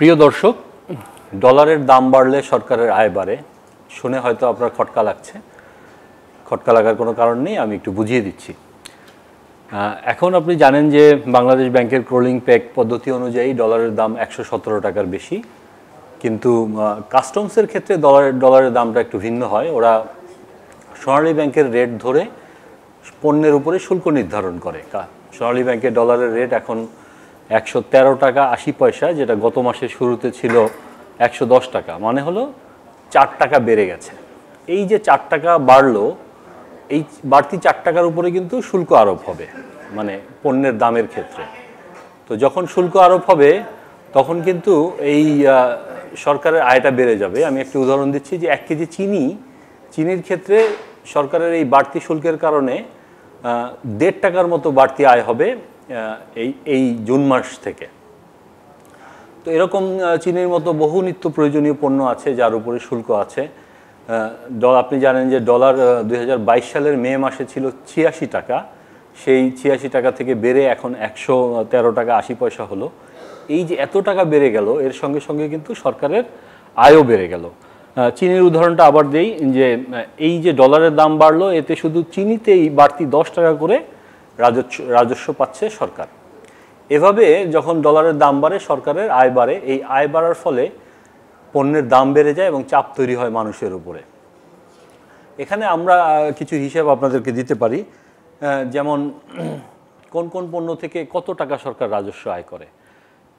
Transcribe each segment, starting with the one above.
প্রিয় দর্শক ডলারের দাম বাড়লে সরকারের আয় বাড়ে শুনে হয়তো আপনার খটকা লাগছে খটকা লাগার কোনো কারণ নেই আমি একটু বুঝিয়ে দিচ্ছি এখন আপনি জানেন যে বাংলাদেশ ব্যাংকের ক্রোলিং প্যাক পদ্ধতি অনুযায়ী ডলারের দাম একশো সতেরো টাকার বেশি কিন্তু কাস্টমসের ক্ষেত্রে ডলারের ডলারের দামটা একটু ভিন্ন হয় ওরা সোনালী ব্যাংকের রেট ধরে পণ্যের উপরে শুল্ক নির্ধারণ করে সোনালী ব্যাংকের ডলারের রেট এখন একশো টাকা আশি পয়সা যেটা গত মাসের শুরুতে ছিল একশো টাকা মানে হলো চার টাকা বেড়ে গেছে এই যে চার টাকা বাড়লো এই বাড়তি চার টাকার উপরে কিন্তু শুল্ক আরোপ হবে মানে পণ্যের দামের ক্ষেত্রে তো যখন শুল্ক আরোপ হবে তখন কিন্তু এই সরকারের আয়টা বেড়ে যাবে আমি একটি উদাহরণ দিচ্ছি যে এক কেজি চিনি চিনির ক্ষেত্রে সরকারের এই বাড়তি শুল্কের কারণে দেড় টাকার মতো বাড়তি আয় হবে এই এই জুন মাস থেকে তো এরকম চীনের মতো বহু নিত্য প্রয়োজনীয় পণ্য আছে যার উপরে শুল্ক আছে আপনি জানেন যে ডলার দুই সালের মে মাসে ছিল ছিয়াশি টাকা সেই ছিয়াশি টাকা থেকে বেড়ে এখন একশো তেরো টাকা আশি পয়সা হলো এই যে এত টাকা বেড়ে গেল এর সঙ্গে সঙ্গে কিন্তু সরকারের আয়ও বেড়ে গেল চিনির উদাহরণটা আবার দেই যে এই যে ডলারের দাম বাড়লো এতে শুধু চিনিতেই বাড়তি দশ টাকা করে রাজস্ব রাজস্ব পাচ্ছে সরকার এভাবে যখন ডলারের দাম বাড়ে সরকারের আয় বাড়ে এই আয় বাড়ার ফলে পণ্যের দাম বেড়ে যায় এবং চাপ তৈরি হয় মানুষের উপরে এখানে আমরা কিছু হিসাব আপনাদেরকে দিতে পারি যেমন কোন কোন পণ্য থেকে কত টাকা সরকার রাজস্ব আয় করে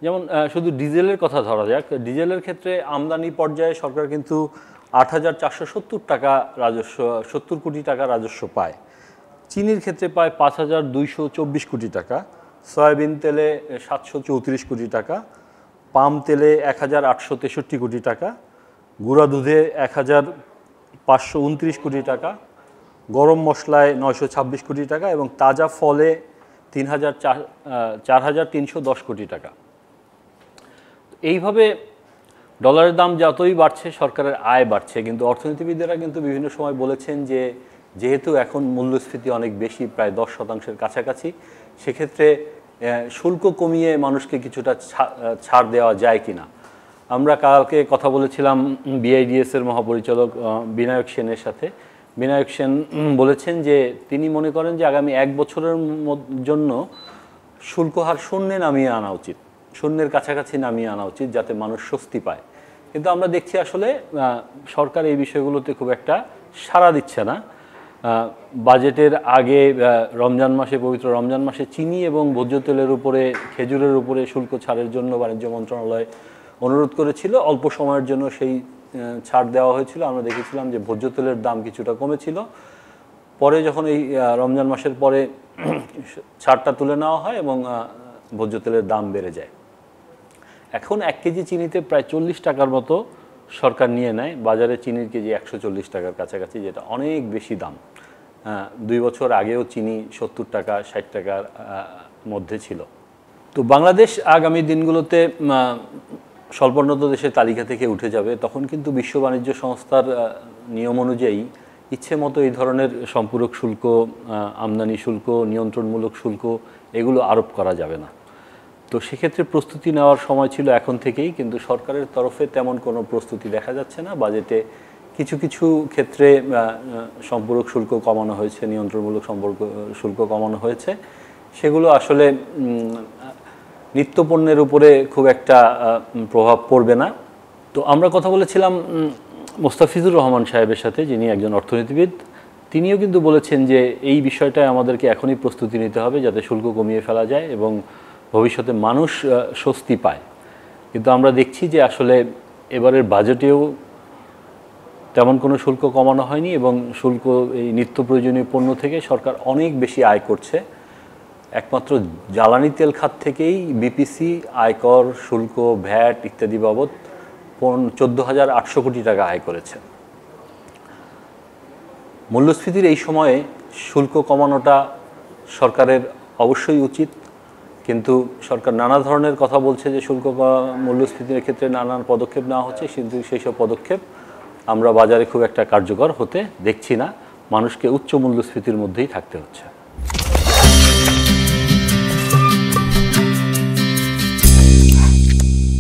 যেমন শুধু ডিজেলের কথা ধরা যাক ডিজেলের ক্ষেত্রে আমদানি পর্যায়ে সরকার কিন্তু আট টাকা রাজস্ব সত্তর কোটি টাকা রাজস্ব পায় চিনির ক্ষেত্রে প্রায় পাঁচ হাজার দুইশো চব্বিশ কোটি টাকা সয়াবিন তেলে সাতশো চৌত্রিশ কোটি টাকা পাম তেলে এক হাজার আটশো তেষট্টি কোটি টাকা গুঁড়া দুধে এক হাজার পাঁচশো উনত্রিশ কোটি টাকা গরম মশলায় নয়শো ছাব্বিশ কোটি টাকা এবং তাজা ফলে তিন হাজার চার হাজার তিনশো দশ কোটি টাকা এইভাবে ডলারের দাম যতই বাড়ছে সরকারের আয় বাড়ছে কিন্তু অর্থনীতিবিদেরা কিন্তু বিভিন্ন সময় বলেছেন যে যেহেতু এখন মূল্যস্ফীতি অনেক বেশি প্রায় দশ শতাংশের কাছাকাছি সেক্ষেত্রে শুল্ক কমিয়ে মানুষকে কিছুটা ছাড় দেওয়া যায় কিনা আমরা কালকে কথা বলেছিলাম বিআইডিএস এর মহাপরিচালক বিনায়ক সেনের সাথে বিনায়ক সেন বলেছেন যে তিনি মনে করেন যে আগামী এক বছরের জন্য শুল্ক হার শূন্যে নামিয়ে আনা উচিত শূন্যের কাছাকাছি নামিয়ে আনা উচিত যাতে মানুষ স্বস্তি পায় কিন্তু আমরা দেখছি আসলে সরকার এই বিষয়গুলোতে খুব একটা সাড়া দিচ্ছে না বাজেটের আগে রমজান মাসে পবিত্র রমজান মাসে চিনি এবং ভোজ্য তেলের উপরে খেজুরের উপরে শুল্ক ছাড়ের জন্য বাণিজ্য মন্ত্রণালয় অনুরোধ করেছিল অল্প সময়ের জন্য সেই ছাড় দেওয়া হয়েছিল আমরা দেখেছিলাম যে ভোজ্য তেলের দাম কিছুটা কমেছিল পরে যখন এই রমজান মাসের পরে ছাড়টা তুলে নেওয়া হয় এবং ভোজ্য তেলের দাম বেড়ে যায় এখন এক কেজি চিনিতে প্রায় চল্লিশ টাকার মতো সরকার নিয়ে নেয় বাজারে চিনির কেজি একশো চল্লিশ টাকার কাছাকাছি যেটা অনেক বেশি দাম হ্যাঁ, দুই বছর আগেও চিনি সত্তর টাকা ষাট টাকার মধ্যে ছিল তো বাংলাদেশ আগামী দিনগুলোতে স্বল্পোন্নত দেশের তালিকা থেকে উঠে যাবে তখন কিন্তু বিশ্ব বাণিজ্য সংস্থার নিয়ম অনুযায়ী ইচ্ছে মতো এই ধরনের সম্পূরক শুল্ক আমদানি শুল্ক নিয়ন্ত্রণমূলক শুল্ক এগুলো আরোপ করা যাবে না তো সেক্ষেত্রে প্রস্তুতি নেওয়ার সময় ছিল এখন থেকেই কিন্তু সরকারের তরফে তেমন কোনো প্রস্তুতি দেখা যাচ্ছে না বাজেটে কিছু কিছু ক্ষেত্রে সম্পূরক শুল্ক কমানো হয়েছে নিয়ন্ত্রণমূলক সম্পর্ক শুল্ক কমানো হয়েছে সেগুলো আসলে নিত্যপণ্যের উপরে খুব একটা প্রভাব পড়বে না তো আমরা কথা বলেছিলাম মোস্তাফিজুর রহমান সাহেবের সাথে যিনি একজন অর্থনীতিবিদ তিনিও কিন্তু বলেছেন যে এই বিষয়টায় আমাদেরকে এখনই প্রস্তুতি নিতে হবে যাতে শুল্ক কমিয়ে ফেলা যায় এবং ভবিষ্যতে মানুষ স্বস্তি পায় কিন্তু আমরা দেখছি যে আসলে এবারের বাজেটেও তেমন কোনো শুল্ক কমানো হয়নি এবং শুল্ক এই নিত্য প্রয়োজনীয় পণ্য থেকে সরকার অনেক বেশি আয় করছে একমাত্র জ্বালানি তেল খাত থেকেই বিপিসি আয়কর শুল্ক ভ্যাট ইত্যাদি বাবদ পণ চোদ্দো হাজার আটশো কোটি টাকা আয় করেছে মূল্যস্ফীতির এই সময়ে শুল্ক কমানোটা সরকারের অবশ্যই উচিত কিন্তু সরকার নানা ধরনের কথা বলছে যে শুল্ক বা মূল্যস্ফীতির ক্ষেত্রে নানান পদক্ষেপ নেওয়া হচ্ছে কিন্তু সেই সব পদক্ষেপ আমরা বাজারে খুব একটা কার্যকর হতে দেখছি না মানুষকে উচ্চ মূল্যস্ফীতির মধ্যেই থাকতে হচ্ছে